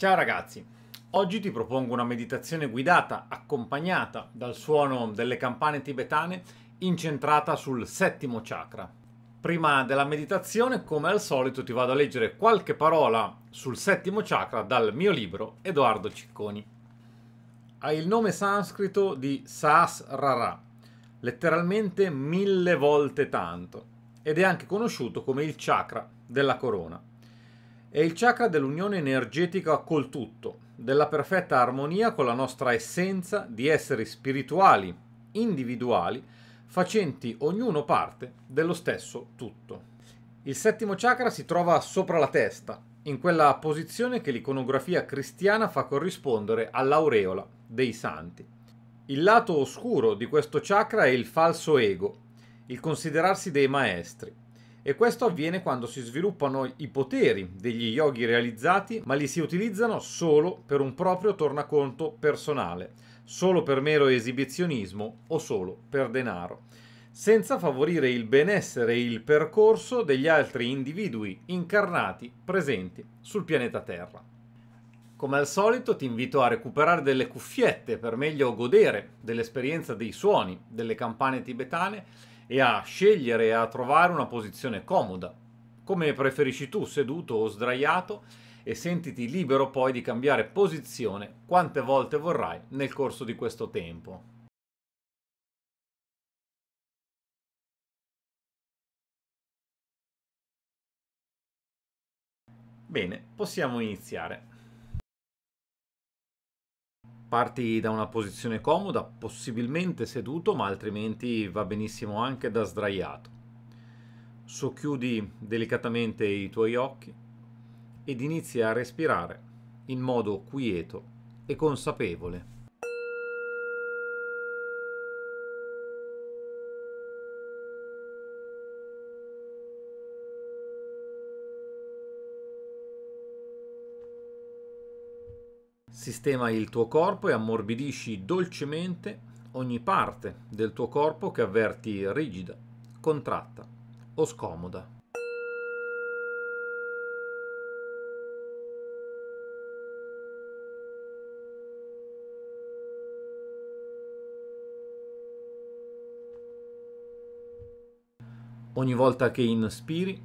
Ciao ragazzi, oggi ti propongo una meditazione guidata accompagnata dal suono delle campane tibetane incentrata sul settimo chakra. Prima della meditazione, come al solito, ti vado a leggere qualche parola sul settimo chakra dal mio libro Edoardo Cicconi. Ha il nome sanscrito di Sahasrara, letteralmente mille volte tanto, ed è anche conosciuto come il chakra della corona. È il chakra dell'unione energetica col tutto, della perfetta armonia con la nostra essenza di esseri spirituali, individuali, facenti ognuno parte dello stesso tutto. Il settimo chakra si trova sopra la testa, in quella posizione che l'iconografia cristiana fa corrispondere all'aureola dei santi. Il lato oscuro di questo chakra è il falso ego, il considerarsi dei maestri, e questo avviene quando si sviluppano i poteri degli yogi realizzati, ma li si utilizzano solo per un proprio tornaconto personale, solo per mero esibizionismo o solo per denaro, senza favorire il benessere e il percorso degli altri individui incarnati presenti sul pianeta Terra. Come al solito ti invito a recuperare delle cuffiette per meglio godere dell'esperienza dei suoni delle campane tibetane e a scegliere e a trovare una posizione comoda, come preferisci tu, seduto o sdraiato, e sentiti libero poi di cambiare posizione quante volte vorrai nel corso di questo tempo. Bene, possiamo iniziare. Parti da una posizione comoda, possibilmente seduto, ma altrimenti va benissimo anche da sdraiato. Socchiudi delicatamente i tuoi occhi ed inizia a respirare in modo quieto e consapevole. Sistema il tuo corpo e ammorbidisci dolcemente ogni parte del tuo corpo che avverti rigida, contratta o scomoda. Ogni volta che inspiri,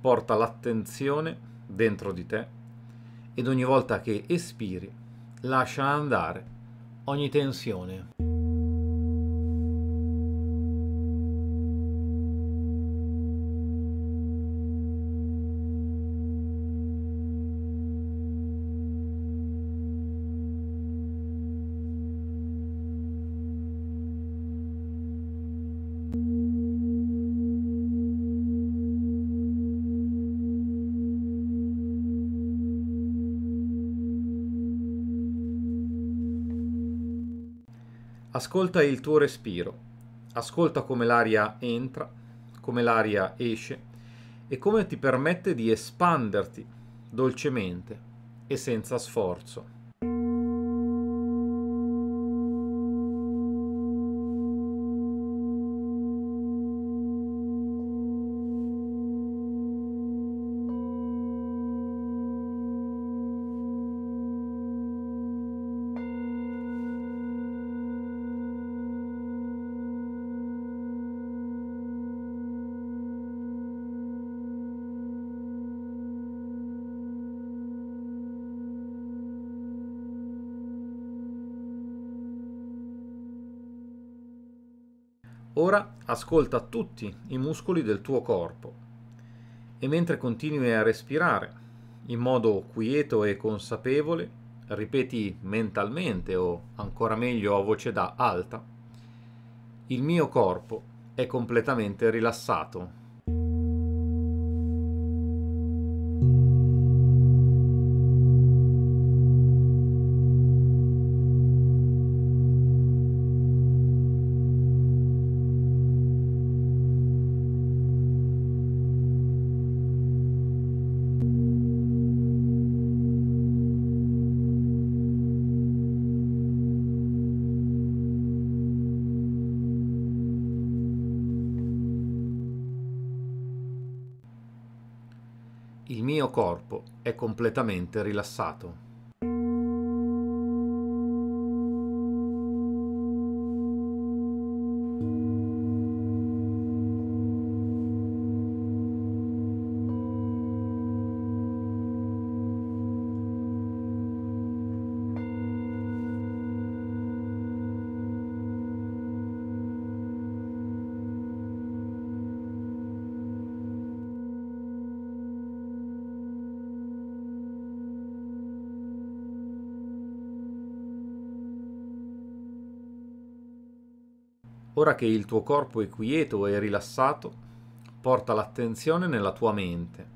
porta l'attenzione dentro di te ed ogni volta che espiri, lascia andare ogni tensione. Ascolta il tuo respiro, ascolta come l'aria entra, come l'aria esce e come ti permette di espanderti dolcemente e senza sforzo. Ora ascolta tutti i muscoli del tuo corpo e mentre continui a respirare in modo quieto e consapevole, ripeti mentalmente o ancora meglio a voce da alta, il mio corpo è completamente rilassato mio corpo è completamente rilassato. Ora che il tuo corpo è quieto e rilassato, porta l'attenzione nella tua mente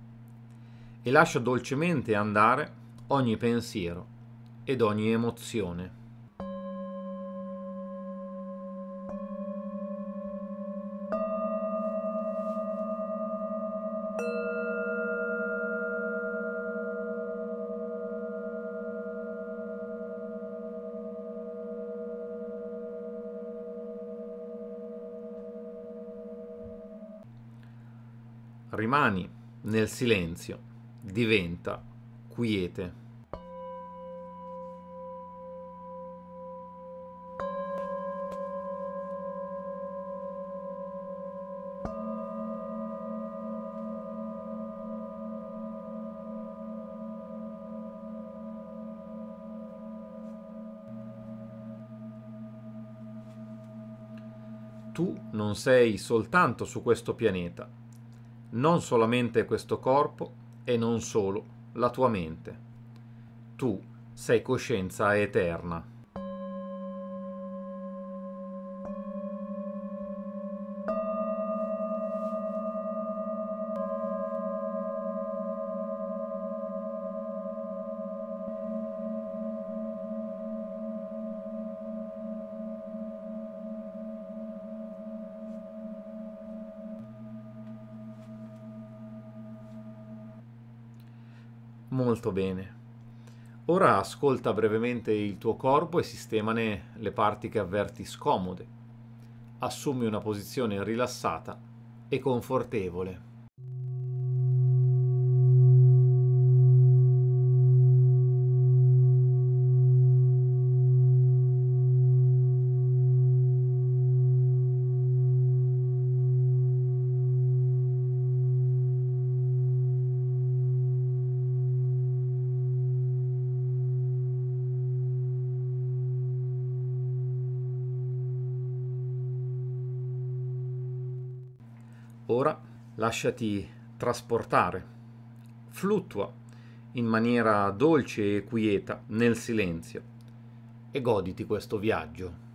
e lascia dolcemente andare ogni pensiero ed ogni emozione. rimani nel silenzio, diventa quiete. Tu non sei soltanto su questo pianeta, non solamente questo corpo e non solo la tua mente. Tu sei coscienza eterna. molto bene. Ora ascolta brevemente il tuo corpo e sistemane le parti che avverti scomode. Assumi una posizione rilassata e confortevole. lasciati trasportare, fluttua in maniera dolce e quieta nel silenzio e goditi questo viaggio.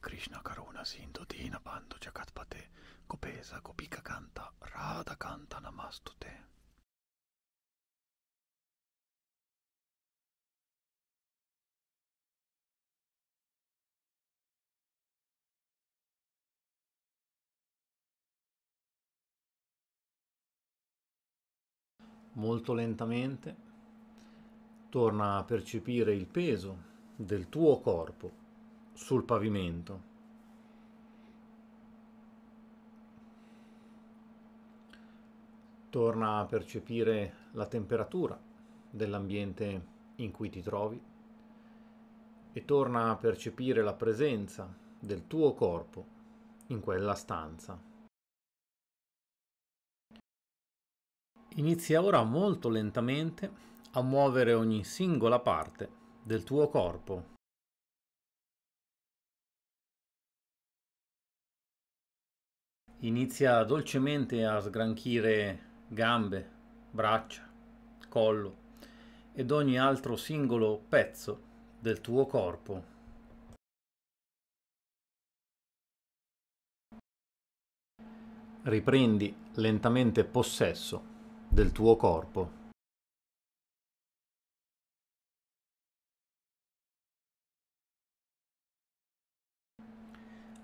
Krishna Karuna Sindhu Dina Bandhu Jagatpate Gopesa Gopika Kanta Radha Kanta Namastute Molto lentamente torna a percepire il peso del tuo corpo sul pavimento. Torna a percepire la temperatura dell'ambiente in cui ti trovi e torna a percepire la presenza del tuo corpo in quella stanza. Inizia ora molto lentamente a muovere ogni singola parte del tuo corpo Inizia dolcemente a sgranchire gambe, braccia, collo ed ogni altro singolo pezzo del tuo corpo. Riprendi lentamente possesso del tuo corpo.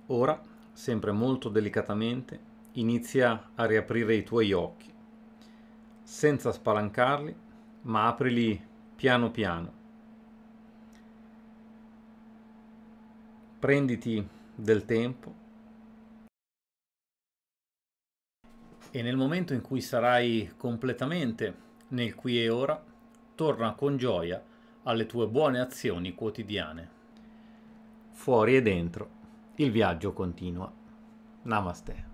Ora sempre molto delicatamente, inizia a riaprire i tuoi occhi, senza spalancarli, ma aprili piano piano. Prenditi del tempo e nel momento in cui sarai completamente nel qui e ora, torna con gioia alle tue buone azioni quotidiane. Fuori e dentro. Il viaggio continua. Namaste.